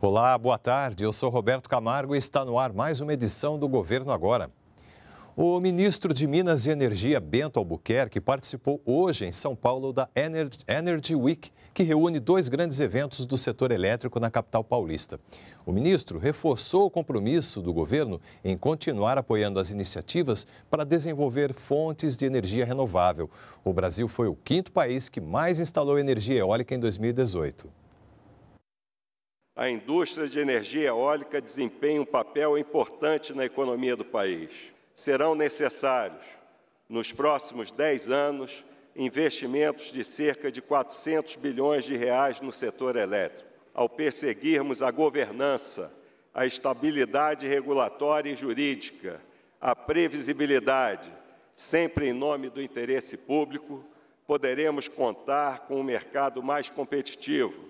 Olá, boa tarde. Eu sou Roberto Camargo e está no ar mais uma edição do Governo Agora. O ministro de Minas e Energia, Bento Albuquerque, participou hoje em São Paulo da Energy Week, que reúne dois grandes eventos do setor elétrico na capital paulista. O ministro reforçou o compromisso do governo em continuar apoiando as iniciativas para desenvolver fontes de energia renovável. O Brasil foi o quinto país que mais instalou energia eólica em 2018 a indústria de energia eólica desempenha um papel importante na economia do país. Serão necessários, nos próximos 10 anos, investimentos de cerca de 400 bilhões de reais no setor elétrico. Ao perseguirmos a governança, a estabilidade regulatória e jurídica, a previsibilidade, sempre em nome do interesse público, poderemos contar com um mercado mais competitivo,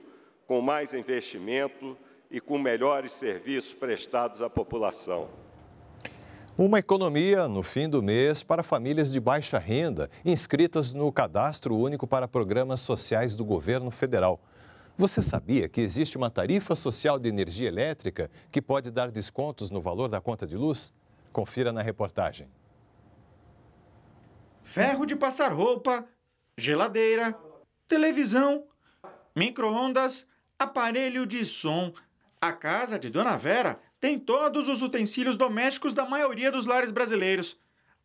com mais investimento e com melhores serviços prestados à população. Uma economia no fim do mês para famílias de baixa renda inscritas no Cadastro Único para Programas Sociais do Governo Federal. Você sabia que existe uma tarifa social de energia elétrica que pode dar descontos no valor da conta de luz? Confira na reportagem. Ferro de passar roupa, geladeira, televisão, micro-ondas aparelho de som. A casa de Dona Vera tem todos os utensílios domésticos da maioria dos lares brasileiros.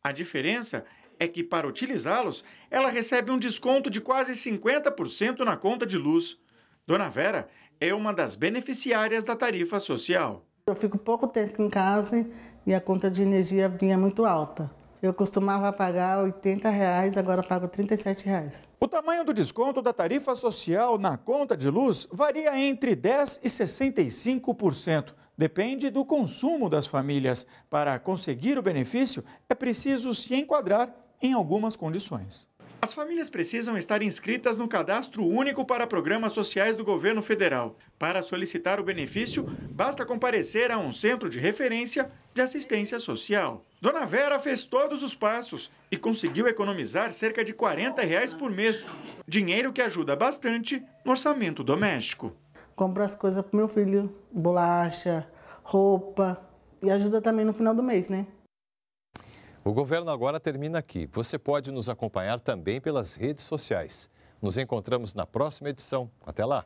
A diferença é que, para utilizá-los, ela recebe um desconto de quase 50% na conta de luz. Dona Vera é uma das beneficiárias da tarifa social. Eu fico pouco tempo em casa e a conta de energia vinha muito alta. Eu costumava pagar R$ 80, reais, agora pago R$ 37. Reais. O tamanho do desconto da tarifa social na conta de luz varia entre 10% e 65%. Depende do consumo das famílias. Para conseguir o benefício, é preciso se enquadrar em algumas condições. As famílias precisam estar inscritas no Cadastro Único para Programas Sociais do Governo Federal. Para solicitar o benefício, basta comparecer a um centro de referência de assistência social. Dona Vera fez todos os passos e conseguiu economizar cerca de 40 reais por mês, dinheiro que ajuda bastante no orçamento doméstico. Compro as coisas para meu filho, bolacha, roupa e ajuda também no final do mês, né? O governo agora termina aqui. Você pode nos acompanhar também pelas redes sociais. Nos encontramos na próxima edição. Até lá!